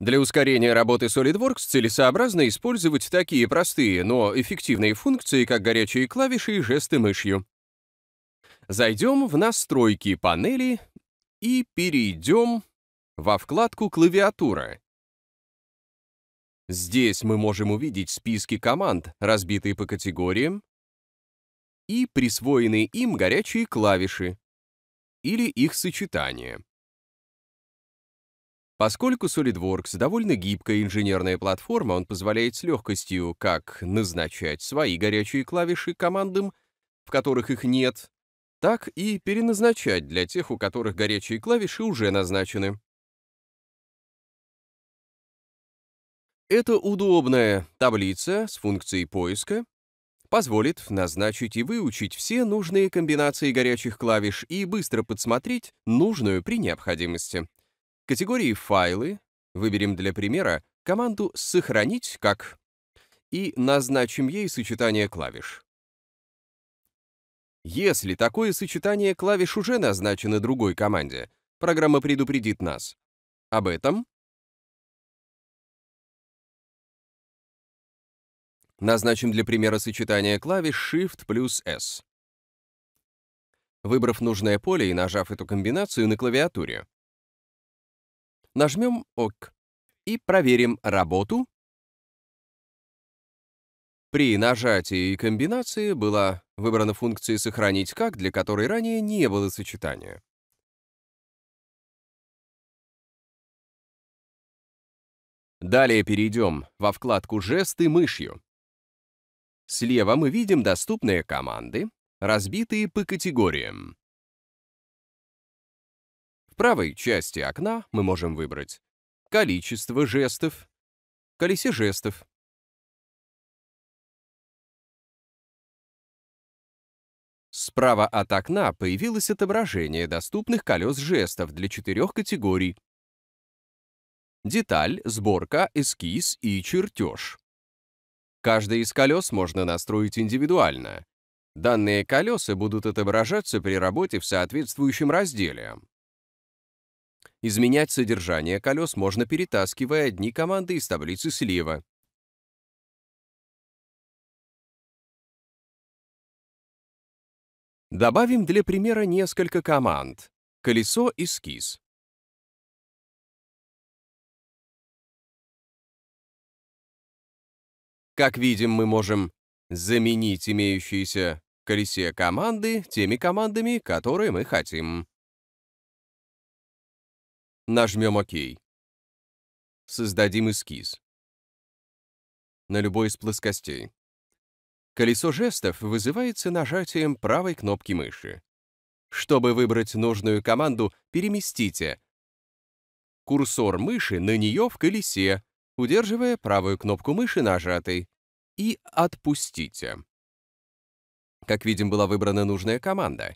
Для ускорения работы SolidWorks целесообразно использовать такие простые, но эффективные функции, как горячие клавиши и жесты мышью. Зайдем в настройки панели и перейдем во вкладку «Клавиатура». Здесь мы можем увидеть списки команд, разбитые по категориям, и присвоенные им горячие клавиши или их сочетание. Поскольку SolidWorks довольно гибкая инженерная платформа, он позволяет с легкостью как назначать свои горячие клавиши командам, в которых их нет, так и переназначать для тех, у которых горячие клавиши уже назначены. Эта удобная таблица с функцией поиска позволит назначить и выучить все нужные комбинации горячих клавиш и быстро подсмотреть нужную при необходимости категории «Файлы» выберем для примера команду «Сохранить как» и назначим ей сочетание клавиш. Если такое сочетание клавиш уже назначено другой команде, программа предупредит нас об этом. Назначим для примера сочетание клавиш Shift плюс S. Выбрав нужное поле и нажав эту комбинацию на клавиатуре, Нажмем ОК и проверим работу. При нажатии комбинации была выбрана функция «Сохранить как», для которой ранее не было сочетания. Далее перейдем во вкладку «Жесты мышью». Слева мы видим доступные команды, разбитые по категориям. В правой части окна мы можем выбрать количество жестов, колесе жестов, Справа от окна появилось отображение доступных колес жестов для четырех категорий. Деталь, сборка, эскиз и чертеж. Каждое из колес можно настроить индивидуально. Данные колеса будут отображаться при работе в соответствующем разделе. Изменять содержание колес можно, перетаскивая одни команды из таблицы слева. Добавим для примера несколько команд. Колесо эскиз. Как видим, мы можем заменить имеющиеся в колесе команды теми командами, которые мы хотим. Нажмем ОК. Создадим эскиз. На любой из плоскостей. Колесо жестов вызывается нажатием правой кнопки мыши. Чтобы выбрать нужную команду, переместите курсор мыши на нее в колесе, удерживая правую кнопку мыши нажатой, и «Отпустите». Как видим, была выбрана нужная команда.